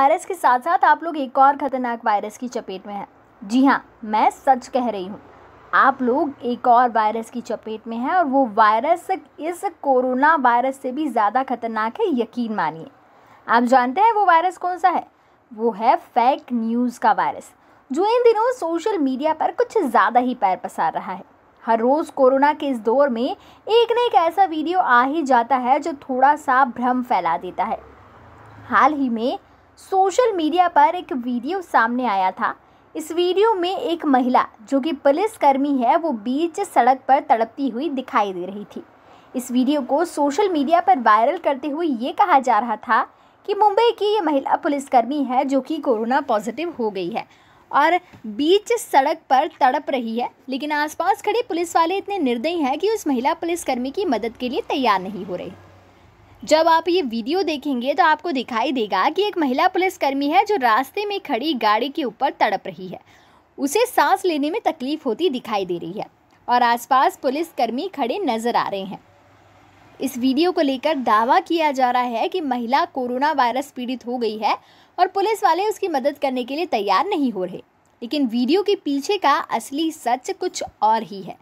virus के साथ साथ आप लोग एक और ख़तरनाक वायरस की चपेट में हैं जी हाँ मैं सच कह रही हूँ आप लोग एक और वायरस की चपेट में हैं और वो वायरस इस कोरोना वायरस से भी ज़्यादा खतरनाक है यकीन मानिए आप जानते हैं वो वायरस कौन सा है वो है फेक न्यूज़ का वायरस जो इन दिनों सोशल मीडिया पर कुछ ज़्यादा ही पैर पसार रहा है हर रोज़ कोरोना के इस दौर में एक न एक ऐसा वीडियो आ ही जाता है जो थोड़ा सा भ्रम फैला देता है हाल ही में सोशल मीडिया पर एक वीडियो सामने आया था इस वीडियो में एक महिला जो कि पुलिसकर्मी है वो बीच सड़क पर तड़पती हुई दिखाई दे रही थी इस वीडियो को सोशल मीडिया पर वायरल करते हुए ये कहा जा रहा था कि मुंबई की ये महिला पुलिसकर्मी है जो कि कोरोना पॉजिटिव हो गई है और बीच सड़क पर तड़प रही है लेकिन आसपास खड़े पुलिस वाले इतने निर्दयी हैं कि उस महिला पुलिसकर्मी की मदद के लिए तैयार नहीं हो रही जब आप ये वीडियो देखेंगे तो आपको दिखाई देगा कि एक महिला पुलिसकर्मी है जो रास्ते में खड़ी गाड़ी के ऊपर तड़प रही है उसे सांस लेने में तकलीफ होती दिखाई दे रही है और आसपास पुलिसकर्मी खड़े नजर आ रहे हैं इस वीडियो को लेकर दावा किया जा रहा है कि महिला कोरोना वायरस पीड़ित हो गई है और पुलिस वाले उसकी मदद करने के लिए तैयार नहीं हो रहे लेकिन वीडियो के पीछे का असली सच कुछ और ही है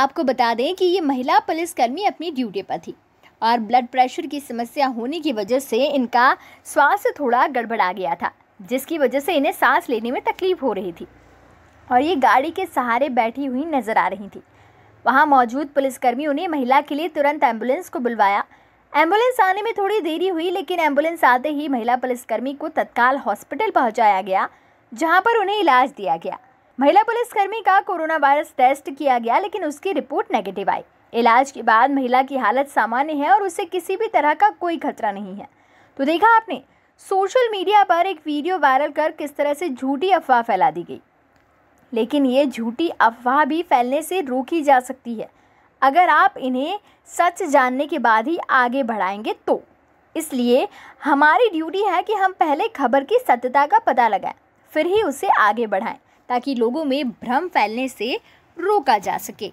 आपको बता दें कि ये महिला पुलिसकर्मी अपनी ड्यूटी पर थी और ब्लड प्रेशर की समस्या होने की वजह से इनका स्वास्थ्य थोड़ा गड़बड़ा गया था जिसकी वजह से इन्हें सांस लेने में तकलीफ हो रही थी और ये गाड़ी के सहारे बैठी हुई नज़र आ रही थी वहाँ मौजूद पुलिसकर्मियों ने महिला के लिए तुरंत एम्बुलेंस को बुलवाया एम्बुलेंस आने में थोड़ी देरी हुई लेकिन एम्बुलेंस आते ही महिला पुलिसकर्मी को तत्काल हॉस्पिटल पहुंचाया गया जहां पर उन्हें इलाज दिया गया महिला पुलिसकर्मी का कोरोना वायरस टेस्ट किया गया लेकिन उसकी रिपोर्ट नेगेटिव आई इलाज के बाद महिला की हालत सामान्य है और उसे किसी भी तरह का कोई खतरा नहीं है तो देखा आपने सोशल मीडिया पर एक वीडियो वायरल कर किस तरह से झूठी अफवाह फैला दी गई लेकिन ये झूठी अफवाह भी फैलने से रोकी जा सकती है अगर आप इन्हें सच जानने के बाद ही आगे बढ़ाएंगे तो इसलिए हमारी ड्यूटी है कि हम पहले खबर की सत्यता का पता लगाएं फिर ही उसे आगे बढ़ाएं ताकि लोगों में भ्रम फैलने से रोका जा सके